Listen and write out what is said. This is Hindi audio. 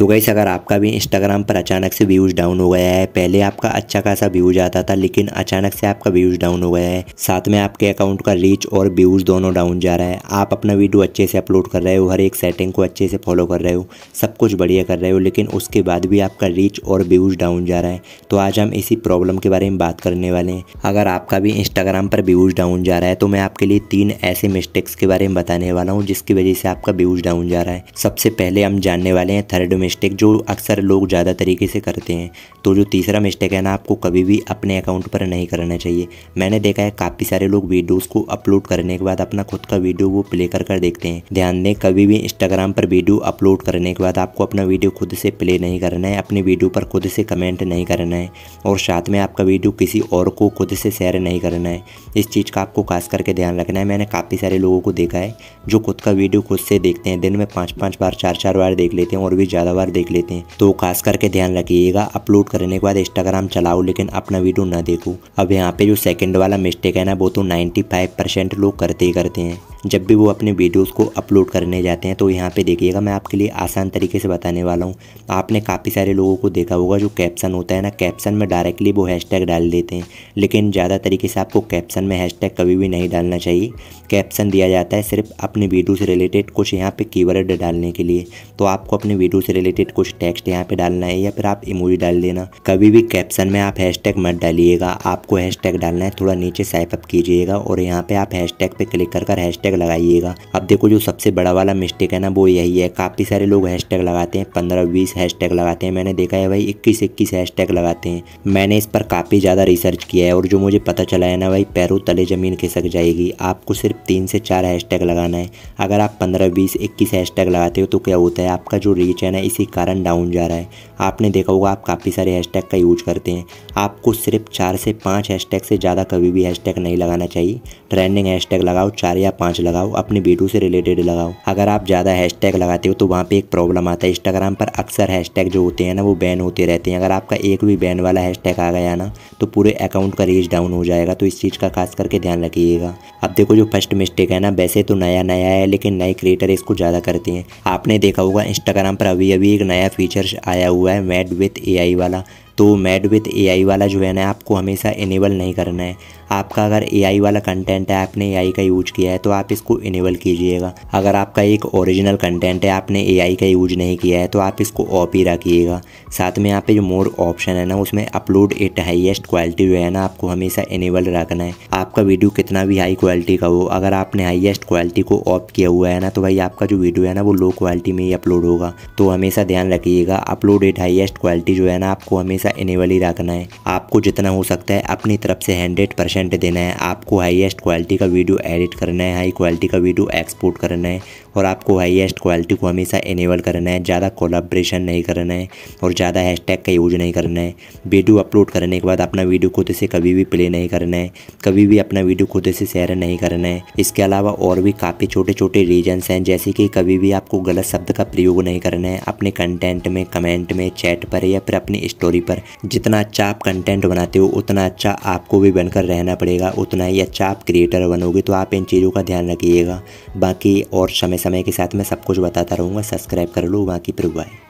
तो गई अगर आपका भी इंस्टाग्राम पर अचानक से व्यूज़ डाउन हो गया है पहले आपका अच्छा खासा व्यूज आता था लेकिन अचानक से आपका व्यूज़ डाउन हो गया है साथ में आपके अकाउंट का रीच और व्यूज़ दोनों डाउन जा रहा है आप अपना वीडियो अच्छे से अपलोड कर रहे हो हर एक सेटिंग को अच्छे से फॉलो कर रहे हो सब कुछ बढ़िया कर रहे हो लेकिन उसके बाद भी आपका रीच और व्यूज़ डाउन जा रहा है तो आज हम इसी प्रॉब्लम के बारे में बात करने वाले हैं अगर आपका भी इंस्टाग्राम पर व्यूज़ डाउन जा रहा है तो मैं आपके लिए तीन ऐसे मिस्टेक्स के बारे में बताने वाला हूँ जिसकी वजह से आपका व्यूज़ डाउन जा रहा है सबसे पहले हम जानने वाले हैं थर्ड मिस्टेक जो अक्सर लोग ज़्यादा तरीके से करते हैं तो जो तीसरा मिस्टेक है ना आपको कभी भी अपने अकाउंट पर नहीं करना चाहिए मैंने देखा है काफ़ी सारे लोग वीडियोज़ को अपलोड करने के बाद अपना खुद का वीडियो वो प्ले कर कर देखते हैं ध्यान दें कभी भी इंस्टाग्राम पर वीडियो अपलोड करने के बाद आपको अपना वीडियो खुद से प्ले नहीं करना है अपनी वीडियो पर खुद से कमेंट नहीं करना है और साथ में आपका वीडियो किसी और को खुद से शेयर नहीं करना है इस चीज़ का आपको खास करके ध्यान रखना है मैंने काफ़ी सारे लोगों को देखा है जो खुद का वीडियो खुद से देखते हैं दिन में पाँच पाँच बार चार चार बार देख लेते हैं और भी ज़्यादा फॉलोवर देख लेते हैं तो खास करके ध्यान रखिएगा अपलोड करने के बाद इंस्टाग्राम चलाओ लेकिन अपना वीडियो ना देखो अब यहाँ पे जो सेकंड वाला मिस्टेक है ना वो तो 95 परसेंट लोग करते ही करते हैं जब भी वो अपने वीडियोस को अपलोड करने जाते हैं तो यहाँ पे देखिएगा मैं आपके लिए आसान तरीके से बताने वाला हूँ आपने काफ़ी सारे लोगों को देखा होगा जो कैप्शन होता है ना कैप्शन में डायरेक्टली वो हैशटैग डाल देते हैं लेकिन ज़्यादा तरीके से आपको कैप्शन में हैशटैग कभी भी नहीं डालना चाहिए कैप्शन दिया जाता है सिर्फ अपने वीडियो से रिलेटेड कुछ यहाँ पर कीवर्ड डालने के लिए तो आपको अपने वीडियो से रिलेटेड कुछ टेक्स्ट यहाँ पर डालना है या फिर आप इमोजी डाल देना कभी भी कैप्शन में आप हैशटैग मत डालिएगा आपको हैशटैग डालना है थोड़ा नीचे साइपअप कीजिएगा और यहाँ पर आप हैशटैग पर क्लिक कर हैशटैग हैशटैग लगाइएगा अब देखो जो सबसे बड़ा वाला मिस्टेक है ना वो यही है काफ़ी सारे लोग हैशटैग लगाते हैं पंद्रह बीस हैशटैग लगाते हैं मैंने देखा है भाई इक्कीस इक्कीस हैशटैग लगाते हैं मैंने इस पर काफ़ी ज़्यादा रिसर्च किया है और जो मुझे पता चला है ना भाई पैरों तले ज़मीन खिसक जाएगी आपको सिर्फ तीन से चार हैशटैग लगाना है अगर आप पंद्रह बीस इक्कीस हैशटैग लगाते हो तो क्या होता है आपका जो रीच है ना इसी कारण डाउन जा रहा है आपने देखा होगा आप काफ़ी सारे हैशटैग का यूज करते हैं आपको सिर्फ चार से पाँच हैशटैग से ज़्यादा कभी भी हैशटैग नहीं लगाना चाहिए ट्रेंडिंग हैशटैग लगाओ चार या पाँच लगाओ अपने वीडियो से रिलेटेड लगाओ अगर आप ज़्यादा हैशटैग लगाते हो तो वहाँ पे एक प्रॉब्लम आता है इंस्टाग्राम पर अक्सर हैशटैग जो होते हैं ना वो बैन होते रहते हैं अगर आपका एक भी बैन वाला हैशटैग आ गया ना तो पूरे अकाउंट का रेज डाउन हो जाएगा तो इस चीज़ का खास करके ध्यान रखिएगा अब देखो जो फर्स्ट मिस्टेक है ना वैसे तो नया नया है लेकिन नए क्रिएटर इसको ज़्यादा करते हैं आपने देखा होगा इंस्टाग्राम पर अभी अभी एक नया फीचर आया हुआ है मेड विथ ए वाला तो मेड विथ ए वाला जो है ना आपको हमेशा इनेबल नहीं करना है आपका अगर ए वाला कंटेंट है आपने ए का यूज किया है तो आप इसको इनेबल कीजिएगा अगर आपका एक ओरिजिनल कंटेंट है आपने ए का यूज नहीं किया है तो आप इसको ऑफ ही रखिएगा साथ में यहाँ पे जो मोर ऑप्शन है ना उसमें अपलोड एट हाईएस्ट क्वालिटी जो है ना आपको हमेशा इनेबल रखना है आपका वीडियो कितना भी हाई क्वालिटी का हो अगर आपने हाईएस्ट क्वालिटी को ऑफ किया हुआ है ना तो भाई आपका जो वीडियो है ना वो लो क्वालिटी में ही अपलोड होगा तो हमेशा ध्यान रखिएगा अपलोड एट हाइएस्ट क्वालिटी जो है ना आपको हमेशा का इनेबल ही रखना है आपको जितना हो सकता है अपनी तरफ से हंड्रेड परसेंट देना है आपको हाईएस्ट क्वालिटी का वीडियो एडिट करना है हाई क्वालिटी का वीडियो एक्सपोर्ट करना है और आपको हाईएस्ट क्वालिटी को हमेशा इनेबल करना है ज़्यादा कोलाब्रेशन नहीं करना है और ज़्यादा हैशटैग का यूज नहीं करना है वीडियो अपलोड करने के बाद अपना वीडियो खुद से कभी भी प्ले नहीं करना है कभी भी अपना वीडियो खुद से शेयर नहीं करना है इसके अलावा और भी काफ़ी छोटे छोटे रीजन्स हैं जैसे कि कभी भी आपको गलत शब्द का प्रयोग नहीं करना है अपने कंटेंट में कमेंट में चैट पर या फिर अपनी स्टोरी पर जितना अच्छा आप कंटेंट बनाते हो उतना अच्छा आपको भी बनकर रहना पड़ेगा उतना ही अच्छा आप क्रिएटर बनोगे तो आप इन चीज़ों का ध्यान रखिएगा बाकी और समय समय के साथ मैं सब कुछ बताता रहूँगा सब्सक्राइब कर लो बाकी प्रभु